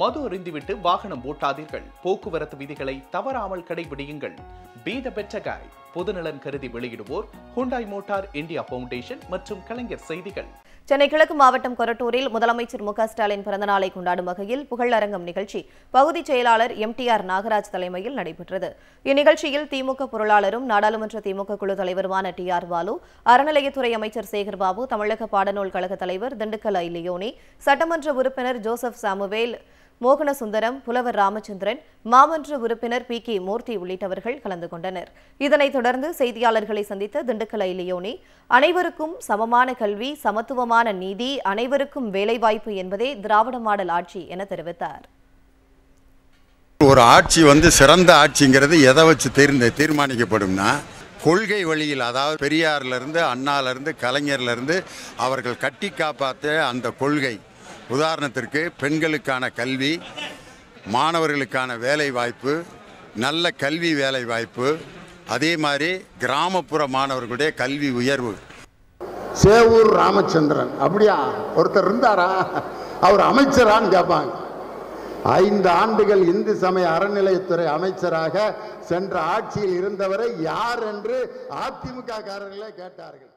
மது அறிந்துவிட்டு வாகனம் ஓட்டாதீர்கள் போக்குவரத்து விதிகளை தவறாமல் கடைபிடியுங்கள் பி த காய் பொதுநலன் கருதி வெளியிடுவோர் ஹுண்டாய் மோட்டார் இந்தியா பவுண்டேஷன் மற்றும் கலைஞர் செய்திகள் சென்னை கிழக்கு மாவட்டம் கொரட்டூரில் முதலமைச்சர் மு ஸ்டாலின் பிறந்தநாளை கொண்டாடும் வகையில் புகழரங்கம் நிகழ்ச்சி பகுதி செயலாளர் எம் டி ஆர் நாகராஜ் தலைமையில் நடைபெற்றது இந்நிகழ்ச்சியில் திமுக பொருளாளரும் நாடாளுமன்ற திமுக குழு தலைவருமான டி ஆர் பாலு அறநிலையத்துறை அமைச்சர் சேகர்பாபு தமிழக பாடநூல் கழக தலைவர் திண்டுக்கல் ஐ லியோனி சட்டமன்ற உறுப்பினர் ஜோசப் சாமுவேல் மோகனசுந்தரம் புலவர் ராமச்சந்திரன் மாமன்ற உறுப்பினர் பி கே மூர்த்தி உள்ளிட்டவர்கள் கலந்து கொண்டனர் இதனைத் தொடர்ந்து செய்தியாளர்களை சந்தித்த திண்டுக்கல் ஐலியோனி அனைவருக்கும் சமமான கல்வி சமத்துவமான நீதி அனைவருக்கும் வேலைவாய்ப்பு என்பதே திராவிட மாடல் ஆட்சி என தெரிவித்தார் ஒரு ஆட்சி வந்து சிறந்த ஆட்சிங்கிறது எதை வச்சு தீர்ந்து தீர்மானிக்கப்படும்னா கொள்கை வழியில் அதாவது பெரியார்லேருந்து அண்ணாலேருந்து கலைஞர்லேருந்து அவர்கள் கட்டி காப்பாற்ற அந்த கொள்கை உதாரணத்திற்கு பெண்களுக்கான கல்வி மாணவர்களுக்கான வேலை வாய்ப்பு நல்ல கல்வி வேலை வாய்ப்பு அதே மாதிரி கிராமப்புற மாணவர்களுடைய கல்வி உயர்வு சேவூர் ராமச்சந்திரன் அப்படியா ஒருத்தர் இருந்தாரா அவர் அமைச்சரான்னு கேட்பாங்க ஐந்து ஆண்டுகள் இந்து சமய அறநிலையத்துறை அமைச்சராக சென்ற ஆட்சியில் இருந்தவரை யார் என்று அதிமுக காரர்களே கேட்டார்கள்